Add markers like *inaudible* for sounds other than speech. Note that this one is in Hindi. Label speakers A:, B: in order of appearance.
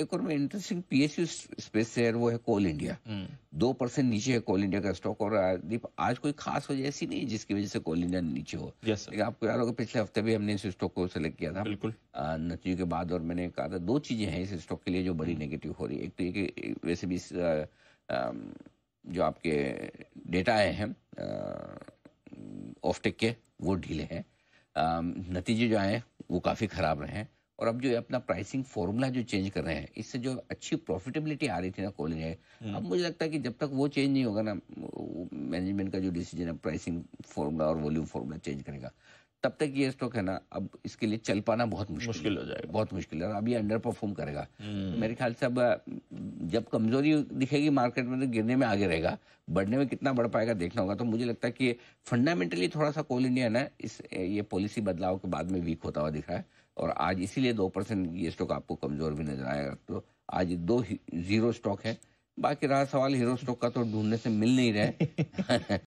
A: एक और इंटरेस्टिंग पीएसयू स्पेस शेयर वो है कोल इंडिया हम्म। दो परसेंट नीचे है कोल इंडिया का स्टॉक और आज कोई खास वजह ऐसी नहीं जिसकी वजह से कोल इंडिया नीचे हो yes, आपको याद होगा पिछले हफ्ते भी हमने इस स्टॉक को सेलेक्ट किया था बिल्कुल के बाद और मैंने कहा था दो चीजें हैं इस स्टॉक के लिए जो बड़ी नेगेटिव हम्म। हो रही है एक तो ये कि वैसे भी जो आपके डेटा आए हैं ऑफटेक के वो ढीले हैं नतीजे जो आए वो काफ़ी ख़राब रहे हैं और अब जो है अपना प्राइसिंग फॉर्मूला जो चेंज कर रहे हैं इससे जो अच्छी प्रॉफिटेबिलिटी आ रही थी ना कोल हम्म। अब मुझे लगता है कि जब तक वो चेंज नहीं होगा ना मैनेजमेंट का जो डिसीजन है प्राइसिंग फॉर्मूला और वॉल्यूम फॉर्मूला चेंज करेगा तब तक ये स्टॉक है ना अब इसके लिए चल पाना बहुत मुश्किल हो जाएगा बहुत मुश्किल है अब ये अंडर परफॉर्म करेगा हम्म। मेरे ख्याल से अब जब कमजोरी दिखेगी मार्केट में तो गिरने में आगे रहेगा बढ़ने में कितना बढ़ पाएगा देखना होगा तो मुझे लगता है कि फंडामेंटली थोड़ा सा कोल इंडिया ना इस ये पॉलिसी बदलाव के बाद में वीक होता हुआ दिख रहा है और आज इसीलिए दो परसेंट ये स्टॉक आपको कमजोर भी नजर आएगा तो आज दो जीरो स्टॉक है बाकी रहा सवाल हीरो स्टॉक का तो ढूंढने से मिल नहीं रहे *laughs*